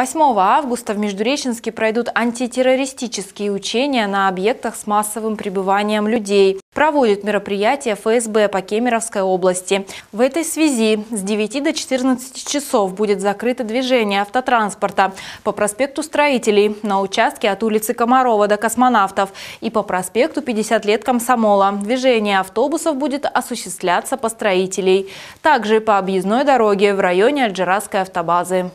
8 августа в Междуреченске пройдут антитеррористические учения на объектах с массовым пребыванием людей. Проводят мероприятие ФСБ по Кемеровской области. В этой связи с 9 до 14 часов будет закрыто движение автотранспорта по проспекту Строителей на участке от улицы Комарова до Космонавтов и по проспекту 50 лет Комсомола. Движение автобусов будет осуществляться по Строителей. Также по объездной дороге в районе Аджарасской автобазы.